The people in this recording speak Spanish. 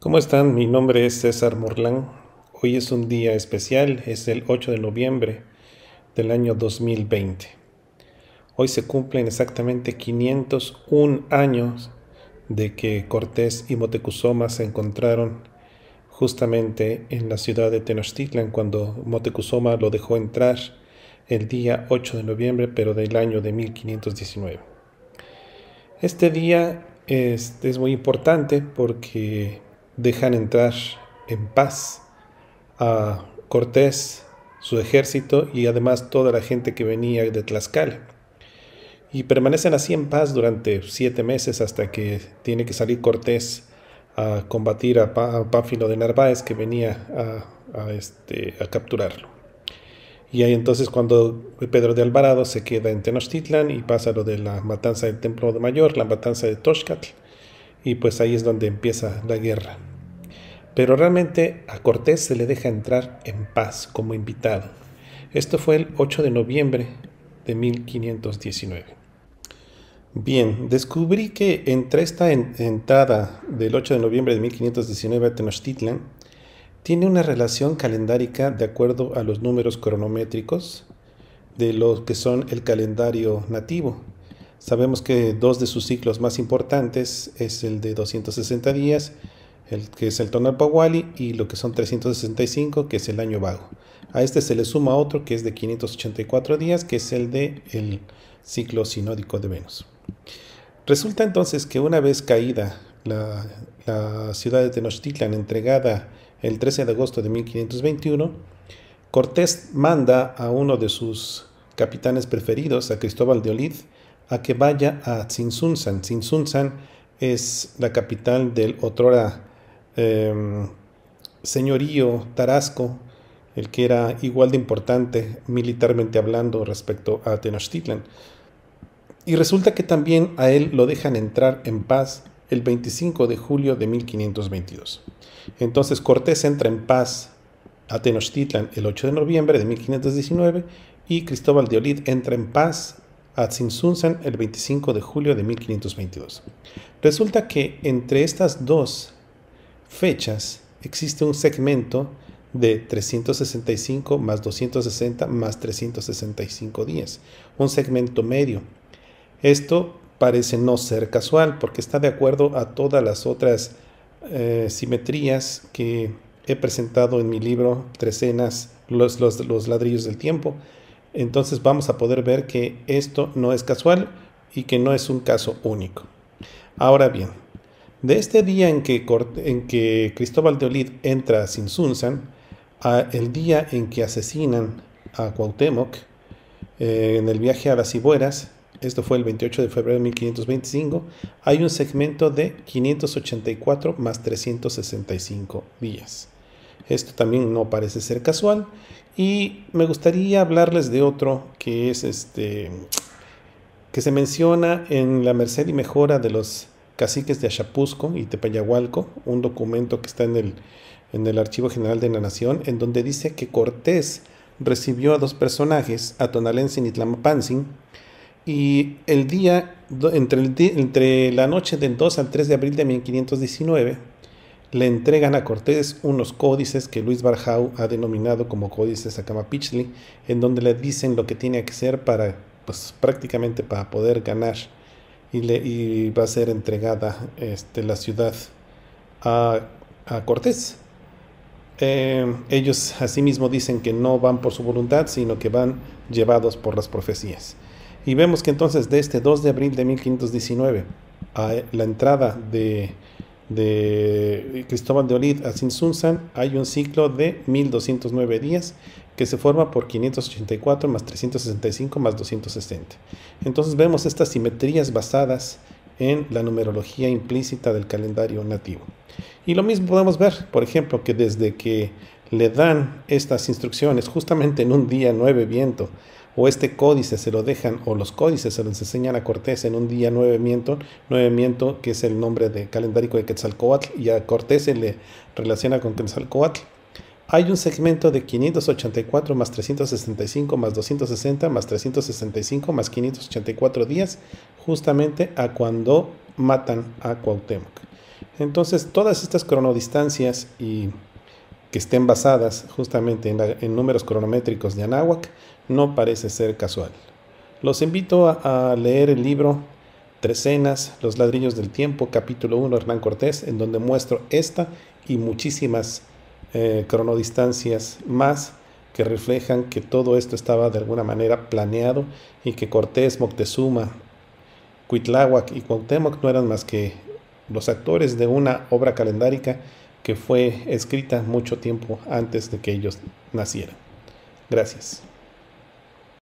¿Cómo están? Mi nombre es César Morlán. Hoy es un día especial, es el 8 de noviembre del año 2020. Hoy se cumplen exactamente 501 años de que Cortés y Motecuzoma se encontraron justamente en la ciudad de Tenochtitlan cuando Motecuzoma lo dejó entrar el día 8 de noviembre pero del año de 1519. Este día es, es muy importante porque dejan entrar en paz a Cortés, su ejército y además toda la gente que venía de Tlaxcala. Y permanecen así en paz durante siete meses hasta que tiene que salir Cortés a combatir a, Páfilo de Narváez que venía a, este, a capturarlo. Y ahí entonces cuando Pedro de Alvarado se queda en Tenochtitlan y pasa lo de la matanza del Templo de Mayor, la matanza de Toscatl, y pues ahí es donde empieza la guerra. Pero realmente a Cortés se le deja entrar en paz como invitado. Esto fue el 8 de noviembre de 1519. Bien, descubrí que entre esta entrada del 8 de noviembre de 1519 a Tenochtitlan tiene una relación calendárica de acuerdo a los números cronométricos de los que son el calendario nativo. Sabemos que dos de sus ciclos más importantes es el de 260 días el, que es el Tonalpahuali, y lo que son 365, que es el año vago. A este se le suma otro que es de 584 días, que es el de el ciclo sinódico de Venus. Resulta entonces que una vez caída la, ciudad de Tenochtitlan, entregada el 13 de agosto de 1521, Cortés manda a uno de sus capitanes preferidos, a Cristóbal de Olid, a que vaya a Tzinsunzan. Tzinsunzan es la capital del otrora Em, señorío Tarasco, el que era igual de importante militarmente hablando respecto a Tenochtitlan. Y resulta que también a él lo dejan entrar en paz el 25 de julio de 1522. Entonces Cortés entra en paz a Tenochtitlan el 8 de noviembre de 1519 y Cristóbal de Olid entra en paz a Tzinsunzan el 25 de julio de 1522. Resulta que entre estas dos fechas existe un segmento de 365 más 260 más 365 días, un segmento medio. Esto parece no ser casual porque está de acuerdo a todas las otras eh, simetrías que he presentado en mi libro Trecenas, los, los, los ladrillos del tiempo. Entonces vamos a poder ver que esto no es casual y que no es un caso único. Ahora bien, de este día en que, Cristóbal de Olid entra a Sinsunzan, al el día en que asesinan a Cuauhtémoc eh, en el viaje a las Cibueras, esto fue el 28 de febrero de 1525, hay un segmento de 584 más 365 días. Esto también no parece ser casual. Y me gustaría hablarles de otro que es este que se menciona en la merced y mejora de los caciques de Ayapuzco y Tepeyahualco, un documento que está en el, en el Archivo General de la Nación, en donde dice que Cortés recibió a dos personajes, a Tonalensin y Tlamapansin, y el día, entre, entre la noche del 2 al 3 de abril de 1519, le entregan a Cortés unos códices que Luis Barjau ha denominado como códices Camapichli, en donde le dicen lo que tiene que ser para, pues prácticamente para poder ganar y, va a ser entregada este, la ciudad a, Cortés. Em, ellos asimismo dicen que no van por su voluntad, sino que van llevados por las profecías. Y vemos que entonces de este 2 de abril de 1519 a la entrada de de Cristóbal de Olid a sunsan hay un ciclo de 1209 días que se forma por 584 más 365 más 260. Entonces vemos estas simetrías basadas en la numerología implícita del calendario nativo. Y lo mismo podemos ver, por ejemplo, que desde que le dan estas instrucciones justamente en un día nueve viento, o este códice se lo dejan, o los códices se los enseñan a Cortés en un día nueve viento nueve viento que es el nombre de calendárico de Quetzalcoatl, y a Cortés se le relaciona con Quetzalcoatl. Hay un segmento de 584 más 365 más 260 más 365 más 584 días, justamente a cuando matan a Cuauhtémoc. Entonces, todas estas cronodistancias y que estén basadas justamente en, números cronométricos de Anáhuac no parece ser casual. Los invito a, leer el libro Trecenas, Los ladrillos del tiempo, capítulo 1, Hernán Cortés, en donde muestro esta y muchísimas eh, cronodistancias más que reflejan que todo esto estaba de alguna manera planeado y que Cortés, Moctezuma, Cuitláhuac y Cuauhtémoc no eran más que los actores de una obra calendárica que fue escrita mucho tiempo antes de que ellos nacieran. Gracias.